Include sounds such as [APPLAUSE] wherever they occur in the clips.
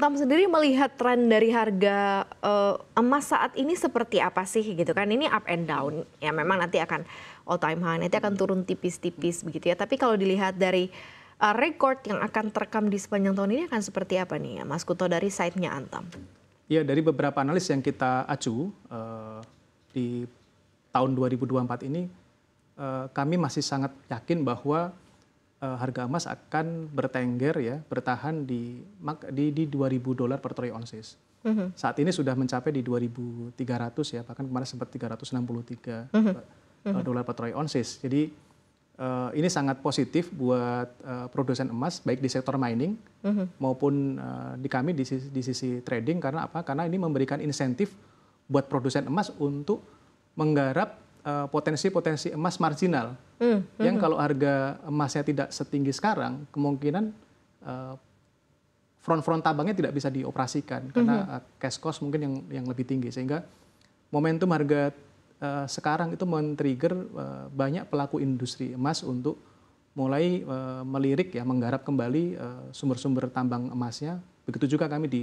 Antam sendiri melihat tren dari harga uh, emas saat ini seperti apa sih gitu kan? Ini up and down. Ya memang nanti akan all time high, nanti akan turun tipis-tipis begitu ya. Tapi kalau dilihat dari uh, record yang akan terekam di sepanjang tahun ini akan seperti apa nih ya Mas Kuto dari site-nya Antam? Ya dari beberapa analis yang kita acu uh, di tahun 2024 ini uh, kami masih sangat yakin bahwa Eh, harga emas akan bertengger ya, bertahan di di, di 2000 dolar per troy ounces. Mm -hmm. Saat ini sudah mencapai di 2300 ya, bahkan kemarin sempat 363 mm -hmm. dolar per troy ounces. Jadi uh, ini sangat positif buat uh, produsen emas baik di sektor mining mm -hmm. maupun uh, di kami di sisi, di sisi trading karena apa? Karena ini memberikan insentif buat produsen emas untuk menggarap Eh, potensi-potensi emas marginal mm, -hmm. yang hmm. kalau harga emasnya tidak setinggi sekarang kemungkinan uh, front-front tabangnya tidak bisa dioperasikan mm, karena uh, cash cost mungkin yang yang lebih tinggi sehingga momentum harga uh, sekarang itu men-trigger uh, banyak pelaku industri emas untuk mulai uh, melirik ya menggarap kembali sumber sumber-sumber tambang emasnya begitu juga kami di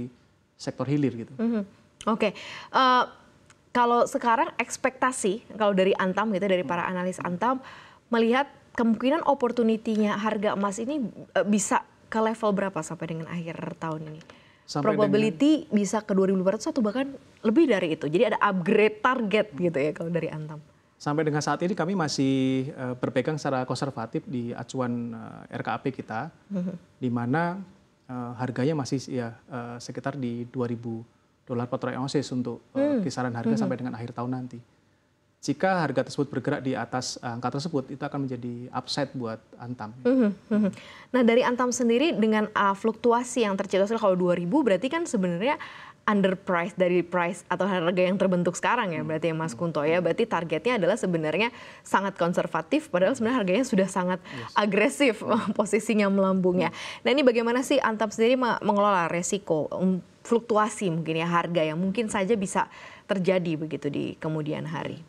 sektor hilir gitu. Mm -hmm. Oke. Okay. Uh, kalau sekarang ekspektasi kalau dari Antam gitu dari para analis Antam melihat kemungkinan opportunity-nya harga emas ini eh, bisa ke level berapa sampai dengan akhir tahun ini? Sampai Probability dengan... bisa ke 2.500 atau bahkan lebih dari itu. Jadi ada upgrade target gitu ya kalau dari Antam. Sampai dengan saat ini kami masih eh, berpegang secara konservatif di acuan eh, RKAP kita, mm -hmm. di mana harganya masih ya sekitar di 2000 dolar petroleum osis untuk eh, hmm. kisaran harga hmm. sampai dengan akhir tahun nanti. Jika harga tersebut bergerak di atas angka tersebut, itu akan menjadi upside buat Antam. Hmm, hmm, hmm, nah, dari Antam sendiri dengan uh, fluktuasi yang tercipta kalau 2000 berarti kan sebenarnya underprice dari price atau harga yang terbentuk sekarang ya berarti ya Mas Kunto ya berarti targetnya adalah sebenarnya sangat konservatif padahal sebenarnya harganya sudah sangat yes. agresif [LAUGHS] posisinya melambungnya. Nah ini bagaimana sih Antam sendiri mengelola resiko fluktuasi mungkin ya harga yang mungkin saja bisa terjadi begitu di kemudian hari.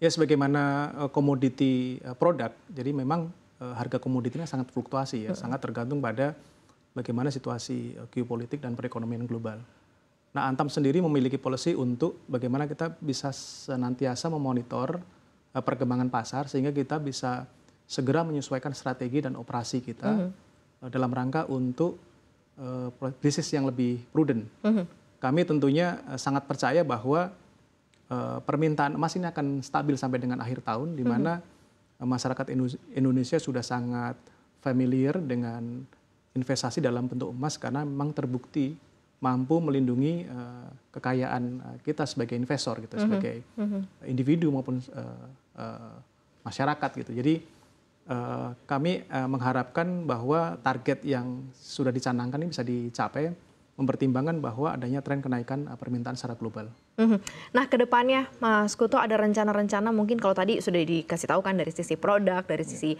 Ya sebagaimana eh, komoditi eh, produk, jadi memang eh, harga komoditinya sangat fluktuasi ya, hmm. sangat tergantung pada bagaimana situasi geopolitik dan perekonomian global. Nah, Antam sendiri memiliki polisi untuk bagaimana kita bisa senantiasa memonitor perkembangan pasar sehingga kita bisa segera menyesuaikan strategi dan operasi kita hmm. uh, dalam rangka untuk Eh, bisnis yang lebih prudent. Mm-hmm. Kami tentunya eh, sangat percaya bahwa eh, permintaan emas ini akan stabil sampai dengan akhir tahun, di mana mm-hmm. masyarakat Indonesia sudah sangat familiar dengan investasi dalam bentuk emas karena memang terbukti mampu melindungi uh, kekayaan uh, kita sebagai investor gitu mm-hmm. sebagai mm-hmm. individu maupun uh, uh, masyarakat gitu jadi Eh, kami eh, mengharapkan bahwa target yang sudah dicanangkan ini bisa dicapai mempertimbangkan bahwa adanya tren kenaikan eh, permintaan secara global. Mhm. Nah, ke depannya Mas Kuto ada rencana-rencana mungkin kalau tadi sudah dikasih tahu kan dari sisi produk, dari iya. sisi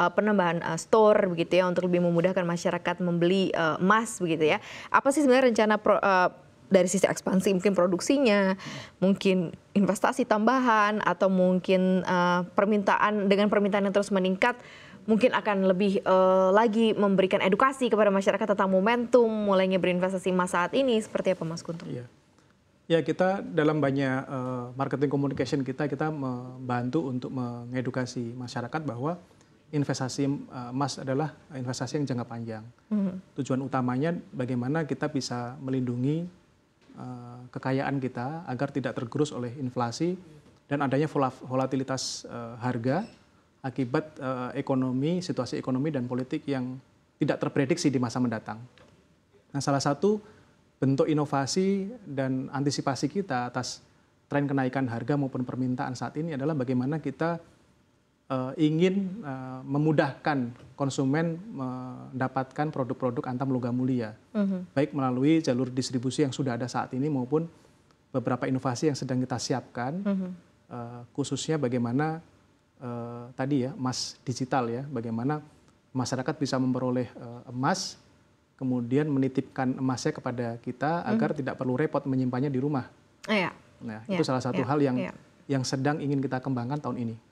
uh, penambahan uh, store begitu ya untuk lebih memudahkan masyarakat membeli uh, emas begitu ya. Apa sih sebenarnya rencana pro, uh, dari sisi ekspansi mungkin produksinya, mungkin investasi tambahan atau mungkin uh, permintaan dengan permintaan yang terus meningkat mungkin akan lebih uh, lagi memberikan edukasi kepada masyarakat tentang momentum mulainya berinvestasi emas saat ini seperti apa Mas Kuntung? Iya. Ya kita dalam banyak uh, marketing communication kita kita membantu untuk mengedukasi masyarakat bahwa investasi emas adalah investasi yang jangka panjang. Mm -hmm. Tujuan utamanya bagaimana kita bisa melindungi Eh, kekayaan kita agar tidak tergerus oleh inflasi dan adanya volatilitas eh, harga akibat eh, ekonomi, situasi ekonomi dan politik yang tidak terprediksi di masa mendatang. Nah, salah satu bentuk inovasi dan antisipasi kita atas tren kenaikan harga maupun permintaan saat ini adalah bagaimana kita uh, ingin uh, memudahkan konsumen mendapatkan produk-produk antam logam mulia, mhm. baik melalui jalur distribusi yang sudah ada saat ini maupun beberapa inovasi yang sedang kita siapkan, uh, khususnya bagaimana uh, tadi ya emas digital ya, bagaimana masyarakat bisa memperoleh uh, emas, kemudian menitipkan emasnya kepada kita mhm. agar tidak perlu repot menyimpannya di rumah. Uh, ya. Nah, ya, itu salah satu ya, hal yang iya. yang sedang ingin kita kembangkan tahun ini.